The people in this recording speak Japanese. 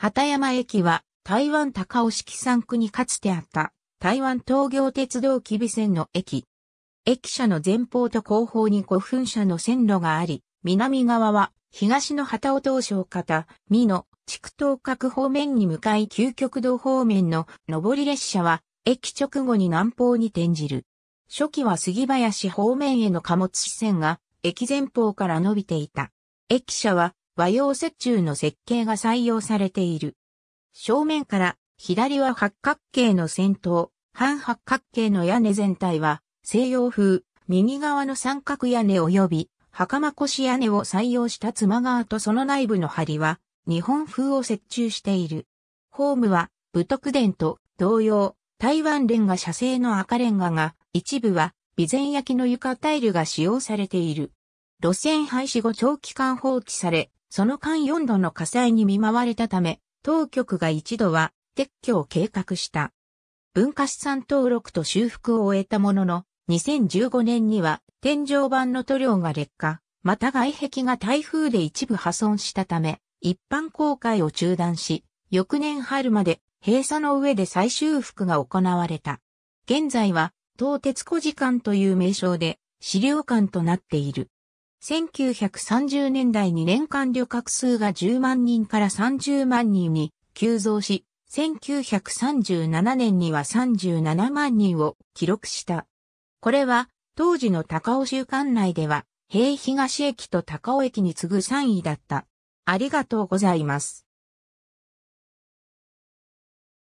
畑山駅は台湾高尾式山区にかつてあった台湾東京鉄道吉備線の駅。駅舎の前方と後方に古墳舎の線路があり、南側は東の畑尾東省方、美濃、築東角方面に向かい究極道方面の上り列車は駅直後に南方に転じる。初期は杉林方面への貨物支線が駅前方から伸びていた。駅舎は和洋折衷の設計が採用されている。正面から左は八角形の先頭、半八角形の屋根全体は西洋風、右側の三角屋根及び袴腰屋根を採用した妻側とその内部の梁は日本風を折衷している。ホームは武徳殿と同様、台湾レンガ社製の赤レンガが一部は備前焼の床タイルが使用されている。路線廃止後長期間放置され、その間4度の火災に見舞われたため、当局が一度は撤去を計画した。文化資産登録と修復を終えたものの、2015年には天井板の塗料が劣化、また外壁が台風で一部破損したため、一般公開を中断し、翌年春まで閉鎖の上で再修復が行われた。現在は、東鉄古時間という名称で資料館となっている。1930年代に年間旅客数が10万人から30万人に急増し、1937年には37万人を記録した。これは当時の高尾州管内では、平東駅と高尾駅に次ぐ3位だった。ありがとうございます。